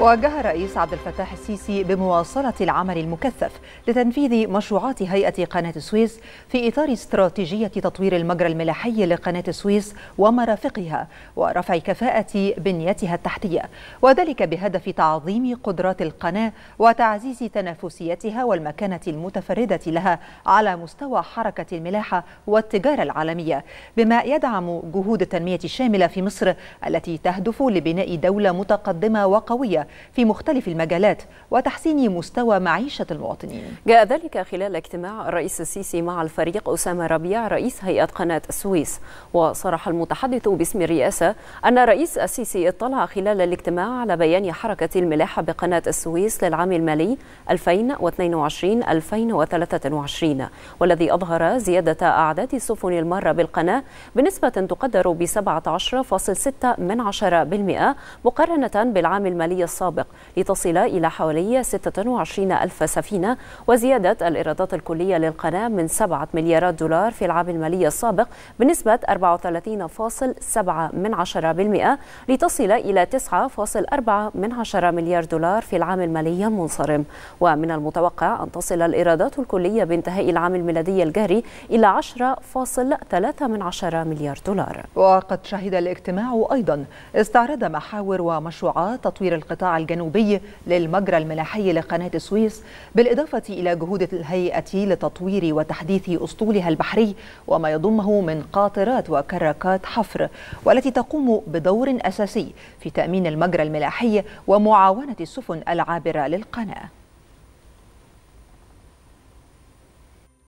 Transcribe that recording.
وجه الرئيس عبد الفتاح السيسي بمواصلة العمل المكثف لتنفيذ مشروعات هيئة قناة السويس في إطار استراتيجية تطوير المجرى الملاحي لقناة السويس ومرافقها ورفع كفاءة بنيتها التحتية وذلك بهدف تعظيم قدرات القناة وتعزيز تنافسيتها والمكانة المتفردة لها على مستوى حركة الملاحة والتجارة العالمية بما يدعم جهود التنمية الشاملة في مصر التي تهدف لبناء دولة متقدمة وقوية في مختلف المجالات وتحسين مستوى معيشة المواطنين جاء ذلك خلال اجتماع الرئيس السيسي مع الفريق أسامة ربيع رئيس هيئة قناة السويس وصرح المتحدث باسم الرئاسة أن الرئيس السيسي اطلع خلال الاجتماع على بيان حركة الملاحة بقناة السويس للعام المالي 2022-2023 والذي أظهر زيادة أعداد السفن المارة بالقناة بنسبة تقدر ب 17.6 مقارنة بالعام المالي الصحيح السابق لتصل إلى حوالي 26 ألف سفينة وزيادة الإيرادات الكلية للقناة من 7 مليارات دولار في العام المالي السابق بنسبة 34.7% لتصل إلى 9.4 مليار دولار في العام المالي المنصرم ومن المتوقع أن تصل الإيرادات الكلية بانتهاء العام الميلادي الجاري إلى 10.3 مليار دولار وقد شهد الاجتماع أيضا استعرض محاور ومشروعات تطوير القطاع الجنوبي للمجرى الملاحي لقناة السويس بالإضافة إلى جهود الهيئة لتطوير وتحديث أسطولها البحري وما يضمه من قاطرات وكراكات حفر والتي تقوم بدور أساسي في تأمين المجرى الملاحي ومعاونة السفن العابرة للقناة